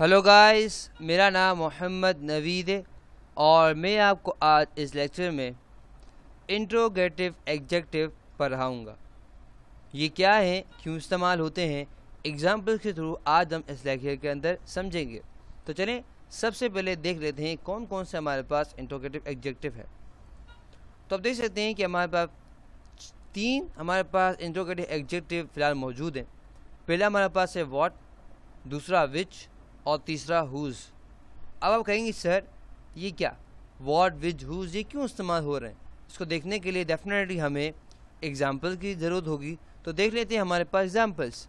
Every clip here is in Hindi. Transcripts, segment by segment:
हेलो गाइस मेरा नाम मोहम्मद नवीद है और मैं आपको आज इस लेक्चर में इंट्रोगेटिव एग्जेक्टिव पढ़ाऊँगा ये क्या है क्यों इस्तेमाल होते हैं एग्जाम्पल्स के थ्रू आज हम इस लेक्चर के अंदर समझेंगे तो चलें सबसे पहले देख लेते हैं कौन कौन से हमारे पास इंट्रोगेटिव एग्जेक्टिव है तो आप देख सकते हैं कि हमारे पास तीन हमारे पास इंट्रोगेटिव एग्जेक्टिव फ़िलहाल मौजूद हैं पहला हमारे पास है वॉट दूसरा विच और तीसरा हुज़ अब आप कहेंगे सर ये क्या वॉट विज हुज़ ये क्यों इस्तेमाल हो रहे हैं इसको देखने के लिए डेफिनेटली हमें एग्ज़ाम्पल की ज़रूरत होगी तो देख लेते हैं हमारे पास एग्ज़ाम्पल्स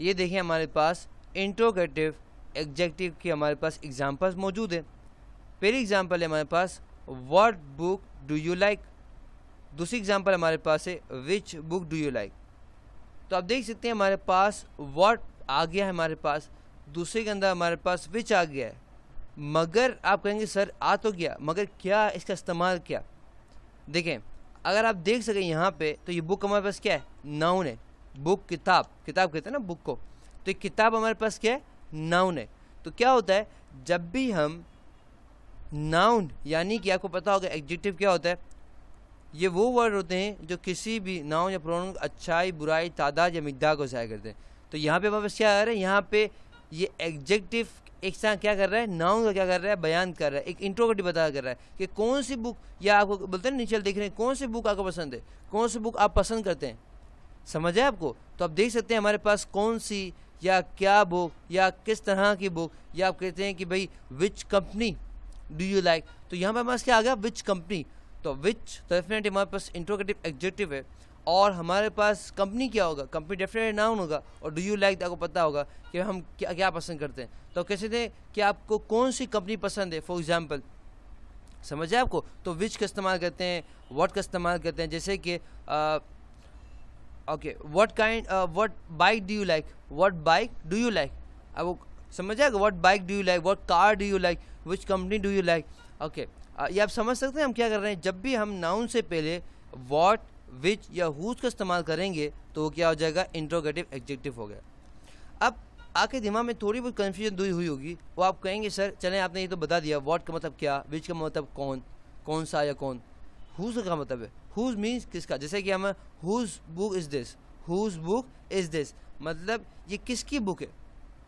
ये देखें हमारे पास इंट्रोगेटिव एग्जेक्टिव की हमारे पास एग्ज़ाम्पल्स मौजूद हैं पहली एग्ज़ाम्पल है हमारे पास what book do you like दूसरी एग्ज़ाम्पल हमारे पास है which book do you like तो आप देख सकते हैं हमारे पास वॉट आ गया है हमारे पास दूसरे के अंदर हमारे पास विच आ गया है मगर आप कहेंगे सर आ तो गया मगर क्या इसका इस्तेमाल क्या देखें अगर आप देख सकें यहाँ पे तो ये बुक हमारे पास क्या है नाउन है बुक किताब किताब कहते हैं ना बुक को तो ये किताब हमारे पास क्या है नाउन है तो क्या होता है जब भी हम नाउन यानी कि आपको पता होगा एग्जेक्टिव क्या होता है ये वो वर्ड होते हैं जो किसी भी नाउन या प्रोन अच्छाई बुराई तादाद या मिदा को जाया करते हैं तो यहाँ पे हमारे पास क्या आ रहा है यहाँ पे ये एग्जेक्टिव एक साथ क्या कर रहा है नाउन का क्या कर रहा है बयान कर रहा है एक इंट्रोगेटिव बता कर रहा है कि कौन सी बुक या आपको बोलते हैं नीचे देख रहे हैं कौन सी बुक आपको पसंद है कौन सी बुक आप पसंद करते हैं समझ है आपको तो आप देख सकते हैं हमारे पास कौन सी या क्या बुक या किस तरह की बुक या आप कहते हैं कि भाई which company do you like तो यहाँ पर हमारे पास क्या आ गया विच कंपनी तो विच तो डेफिनेटली हमारे पास इंट्रोगेटिव एग्जेक्टिव है और हमारे पास कंपनी क्या होगा कंपनी डेफिनेटली नाउन होगा और डू यू लाइक आपको पता होगा कि हम क्या क्या पसंद करते हैं तो कैसे थे कि आपको कौन सी कंपनी पसंद है फॉर एग्ज़ाम्पल समझ आए आपको तो विच का इस्तेमाल करते हैं वट का इस्तेमाल करते हैं जैसे कि okay what kind what bike do you like what bike do you like आपको समझ आएगा what bike do you like what car do you like which company do you like okay ये आप समझ सकते हैं हम क्या कर रहे हैं जब भी हम नाउन से पहले वॉट विच या हुज का इस्तेमाल करेंगे तो वो क्या हो जाएगा इंट्रोगेटिव एग्जेक्टिव हो गया अब आपके दिमाग में थोड़ी बहुत कन्फ्यूजन दूर हुई होगी वो आप कहेंगे सर चले आपने ये तो बता दिया वॉट का मतलब क्या विच का मतलब कौन कौन सा या कौन हुज का मतलब है हुज मीन्स किसका जैसे कि हम whose book is this whose book is this मतलब ये किसकी बुक है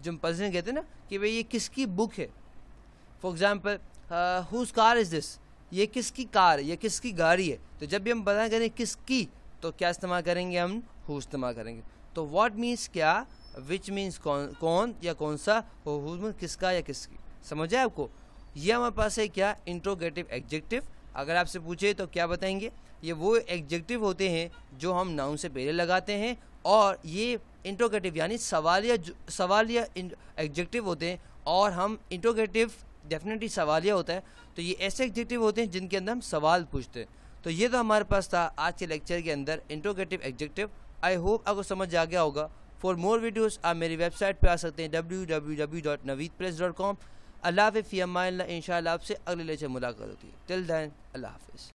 जो हम पर्सन कहते हैं ना कि भाई ये किसकी बुक है for example whose car is this ये किसकी कार है ये किसकी गाड़ी है तो जब भी हम बताएं करें किसकी तो क्या इस्तेमाल करेंगे हम हु इस्तेमाल करेंगे तो वॉट मीन्स क्या विच मीन्स कौन कौन या कौन सा हु किसका या किसकी समझ आए आपको ये हमारे पास है क्या इंट्रोगेटिव एग्जेक्टिव अगर आपसे पूछे तो क्या बताएंगे ये वो एग्जेक्टिव होते हैं जो हम नाउन से पहले लगाते हैं और ये इंट्रोगेटिव यानी सवाल या सवाल या एग्जेक्टिव होते हैं और हम इंट्रोगेटिव डेफिनेटली सवालिया होता है तो ये ऐसे एग्जेक्टिव होते हैं जिनके अंदर हम सवाल पूछते हैं तो ये तो हमारे पास था आज के लेक्चर के अंदर इंट्रोगेटिव एग्जेक्टिव आई होप आपको समझ आ गया होगा फॉर मोर वीडियोज़ आप मेरी वेबसाइट पर आ सकते हैं W W W dot Naveed press dot com अल्लाह हाफ़ फ़ीमा इन इन आपसे अगले लेक्चर मुलाकात होती है टिल दैन अल्लाह हाफिज़